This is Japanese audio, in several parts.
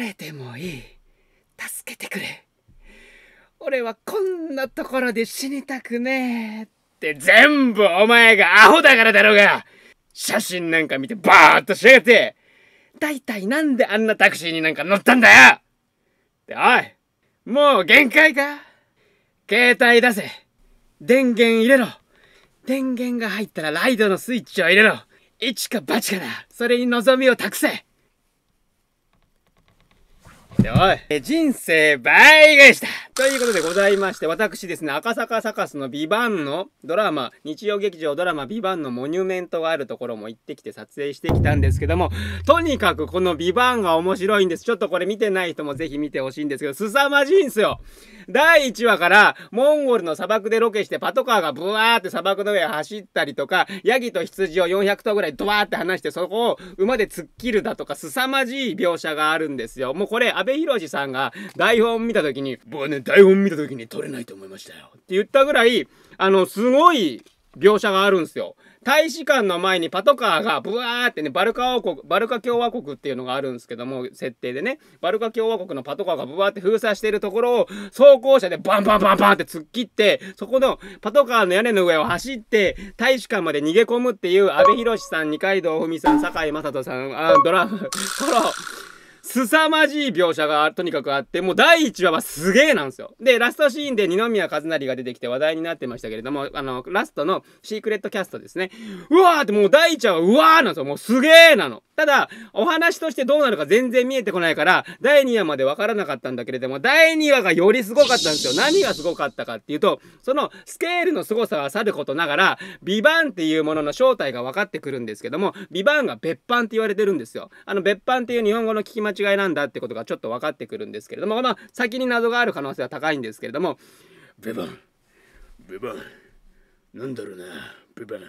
誰でもいい助けてくれ俺はこんなところで死にたくねえって全部お前がアホだからだろうが写真なんか見てバーッとしやがって大体なんであんなタクシーになんか乗ったんだよておいもう限界か携帯出せ電源入れろ電源が入ったらライドのスイッチを入れろ一か八かだそれに望みを託せおい。え、人生倍返したということでございまして、私ですね、赤坂サカスのビバンのドラマ、日曜劇場ドラマビバンのモニュメントがあるところも行ってきて撮影してきたんですけども、とにかくこのビバンが面白いんです。ちょっとこれ見てない人もぜひ見てほしいんですけど、凄まじいんすよ第1話から、モンゴルの砂漠でロケして、パトカーがブワーって砂漠の上走ったりとか、ヤギと羊を400頭ぐらいドワーって離して、そこを馬で突っ切るだとか、凄まじい描写があるんですよ。もうこれ、部寛さんが台本見た時に、僕はね、台本見た時に撮れないと思いましたよ。って言ったぐらい、あの、すごい描写があるんですよ。大使館の前にパトカーがブワーってね、バルカ王国、バルカ共和国っていうのがあるんですけども、設定でね、バルカ共和国のパトカーがブワーって封鎖してるところを、装甲車でバンバンバンバンって突っ切って、そこのパトカーの屋根の上を走って、大使館まで逃げ込むっていう、阿部寛さん、二階堂ふみさん、酒井正人さん、あドラム、ソロ、凄まじい描写がとにかくあって、もう第1話はすげえなんですよ。で、ラストシーンで二宮和也が出てきて話題になってましたけれども、あの、ラストのシークレットキャストですね。うわーってもう第1話はうわーなんですよ。もうすげえなの。ただ、お話としてどうなるか全然見えてこないから、第2話までわからなかったんだけれども、第2話がよりすごかったんですよ。何がすごかったかっていうと、そのスケールの凄さはさることながら、ビバンっていうものの正体が分かってくるんですけども、ビバンが別版って言われてるんですよ。あの別版っていう日本語の聞き間違違いなんだってことがちょっと分かってくるんですけれどもまあ先に謎がある可能性は高いんですけれどもベバンベバンなんだろうなベバン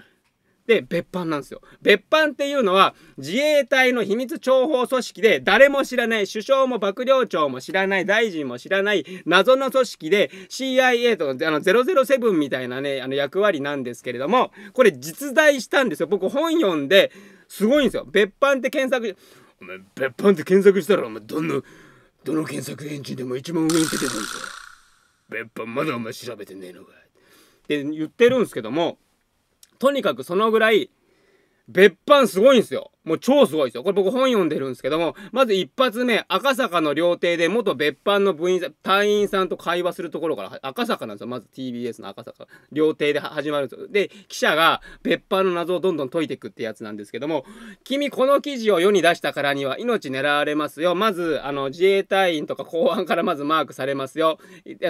で別班なんですよ別班っていうのは自衛隊の秘密諜報組織で誰も知らない首相も幕僚長も知らない大臣も知らない謎の組織で CIA とあの007みたいなねあの役割なんですけれどもこれ実在したんですよ僕本読んですごいんですよ別班って検索お前別班で検索したらお前どんなどの検索エンジンでも一番上に出てくるんだ別班まだお前調べてねえのかって言ってるんですけどもとにかくそのぐらい別版すごいんですよ。もう超すごいですよ。これ僕本読んでるんですけども、まず一発目、赤坂の料亭で元別班の部員さん、隊員さんと会話するところから、赤坂なんですよ。まず TBS の赤坂。料亭で始まるんですよ。で、記者が別班の謎をどんどん解いていくってやつなんですけども、君この記事を世に出したからには命狙われますよ。まず、あの、自衛隊員とか公安からまずマークされますよ。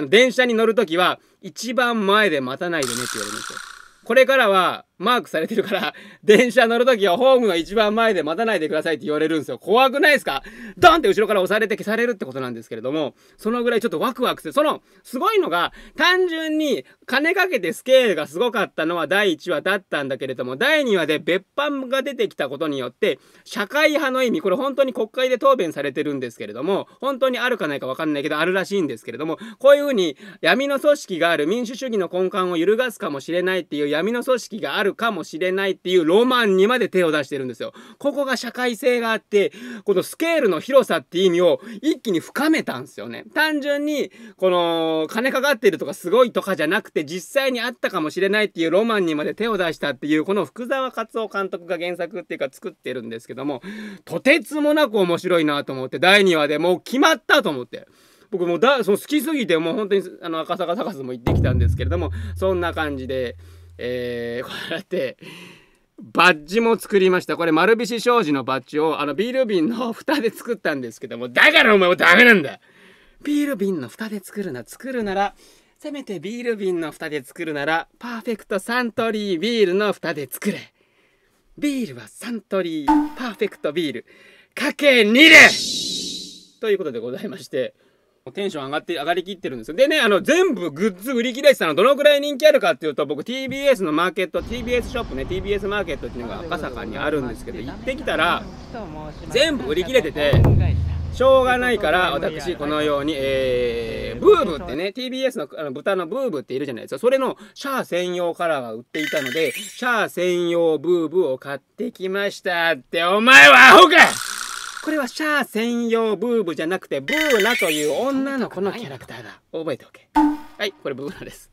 電車に乗るときは、一番前で待たないでねって言われますよ。これからは、マークされてるから、電車乗るときはホームの一番前で待たないでくださいって言われるんですよ。怖くないですかドンって後ろから押されて消されるってことなんですけれども、そのぐらいちょっとワクワクする。その、すごいのが、単純に金かけてスケールがすごかったのは第1話だったんだけれども、第2話で別班が出てきたことによって、社会派の意味、これ本当に国会で答弁されてるんですけれども、本当にあるかないかわかんないけど、あるらしいんですけれども、こういうふうに闇の組織がある民主主義の根幹を揺るがすかもしれないっていう闇の組織があるるかもしれないっていうロマンにまで手を出してるんですよ。ここが社会性があって、このスケールの広さって意味を一気に深めたんですよね。単純に、この、金かかってるとかすごいとかじゃなくて、実際にあったかもしれないっていうロマンにまで手を出したっていう、この福沢克夫監督が原作っていうか作ってるんですけども、とてつもなく面白いなと思って、第2話でもう決まったと思って。僕もだその好きすぎてもう本当にあの赤坂サカスも行ってきたんですけれどもそんな感じでえー、こうやってバッジも作りましたこれ丸菱商事のバッジをあのビール瓶の蓋で作ったんですけどもだからお前もダメなんだビール瓶の蓋で作るな作るならせめてビール瓶の蓋で作るならパーフェクトサントリービールの蓋で作れビールはサントリーパーフェクトビールかけ2でということでございましてテンション上がって、上がりきってるんですよ。でね、あの、全部グッズ売り切れてたの、どのくらい人気あるかっていうと、僕 TBS のマーケット、TBS ショップね、TBS マーケットっていうのが赤坂にあるんですけど、行ってきたら、全部売り切れてて、しょうがないから私このように、えー、ブーブってね TBS のあの豚のブーブっているじゃないですかそれのシャア専用カラーが売っていたのでシャア専用ブーブを買ってきましたってお前はアホかこれはシャア専用ブーブじゃなくてブーナという女の子のキャラクターだ覚えておけはいこれブーナです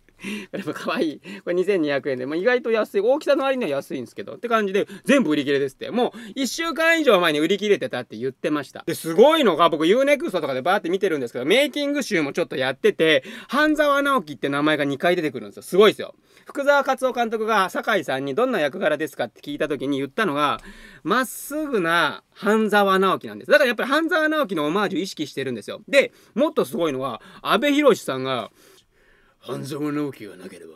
これも可愛い。これ2200円で、まあ、意外と安い。大きさの割には安いんですけど。って感じで、全部売り切れですって。もう、1週間以上前に売り切れてたって言ってました。で、すごいのが、僕 UNEXT とかでバーって見てるんですけど、メイキング集もちょっとやってて、半沢直樹って名前が2回出てくるんですよ。すごいですよ。福沢克夫監督が酒井さんにどんな役柄ですかって聞いた時に言ったのが、まっすぐな半沢直樹なんです。だからやっぱり半沢直樹のオマージュ意識してるんですよ。で、もっとすごいのは、阿部寛さんが、半沢直樹がなければ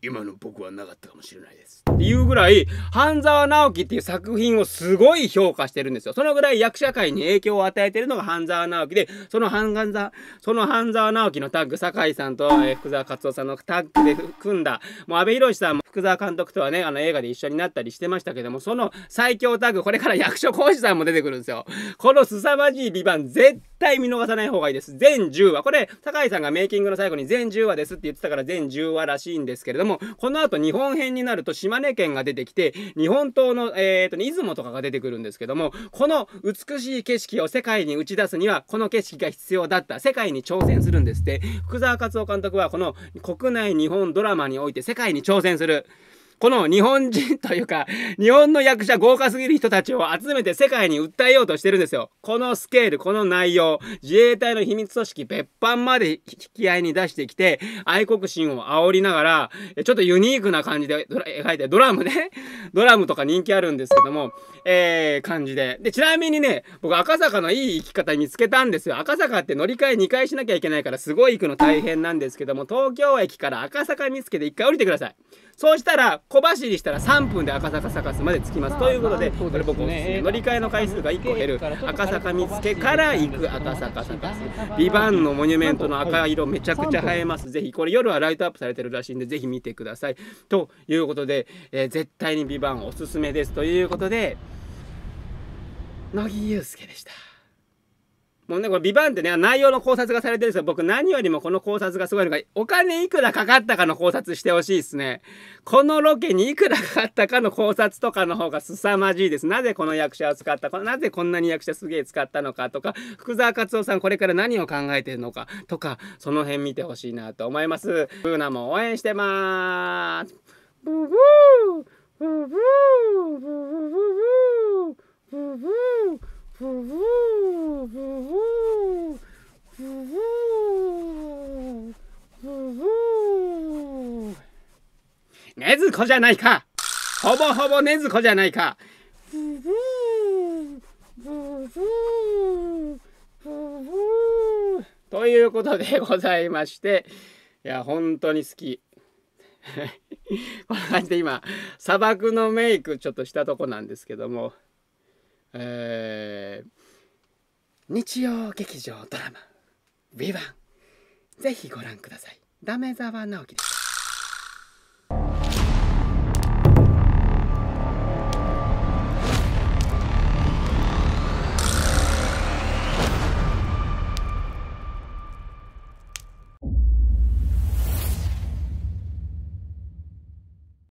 今の僕はなかったかもしれないですっていうぐらい半沢直樹っていう作品をすごい評価してるんですよそのぐらい役者界に影響を与えてるのが半沢直樹でその半沢その半沢直樹のタッグ酒井さんと福沢克夫さんのタッグで組んだもう阿部寛さんも福沢監督とはねあの映画で一緒になったりしてましたけどもその最強タッグこれから役所広司さんも出てくるんですよこの凄まじい美版絶対見逃さない方がいいです。全10話。これ、酒井さんがメイキングの最後に全10話ですって言ってたから全10話らしいんですけれども、この後日本編になると島根県が出てきて、日本刀の、えー、と、ね、出雲とかが出てくるんですけども、この美しい景色を世界に打ち出すには、この景色が必要だった。世界に挑戦するんですって。福沢克夫監督は、この国内日本ドラマにおいて世界に挑戦する。この日本人というか、日本の役者豪華すぎる人たちを集めて世界に訴えようとしてるんですよ。このスケール、この内容、自衛隊の秘密組織別班まで引き合いに出してきて、愛国心を煽りながら、ちょっとユニークな感じで描いて、ドラムね、ドラムとか人気あるんですけども、えー、感じで。で、ちなみにね、僕赤坂のいい生き方見つけたんですよ。赤坂って乗り換え2回しなきゃいけないからすごい行くの大変なんですけども、東京駅から赤坂見つけて1回降りてください。そうしたら小走りしたら3分で赤坂サカスまで着きますということでこれ僕おすすめ乗り換えの回数が1個減る赤坂見附から行く赤坂サカスビバンのモニュメントの赤色めちゃくちゃ映えますぜひこれ夜はライトアップされてるらしいんでぜひ見てくださいということで、えー、絶対にビバンおすすめですということで乃木祐介でした。もうね、これ、ビバンってね、内容の考察がされてるんですよ。僕、何よりもこの考察がすごいのが、お金いくらかかったかの考察してほしいですね。このロケにいくらかかったかの考察とかの方が凄まじいです。なぜこの役者を使ったか、なぜこんなに役者すげえ使ったのかとか、福沢克夫さんこれから何を考えてるのかとか、その辺見てほしいなと思います。ブーナも応援してます。ブーブーブーブーブーブーブーブーブーブブーブブーブブーブブーねずこじゃないかほぼほぼねずこじゃないかブブーブブーブブーということでございましていや本当に好き こんな感じで今砂漠のメイクちょっとしたとこなんですけどもえー、日曜劇場ドラマ「v i ンぜひご覧ください。ダメ沢直樹です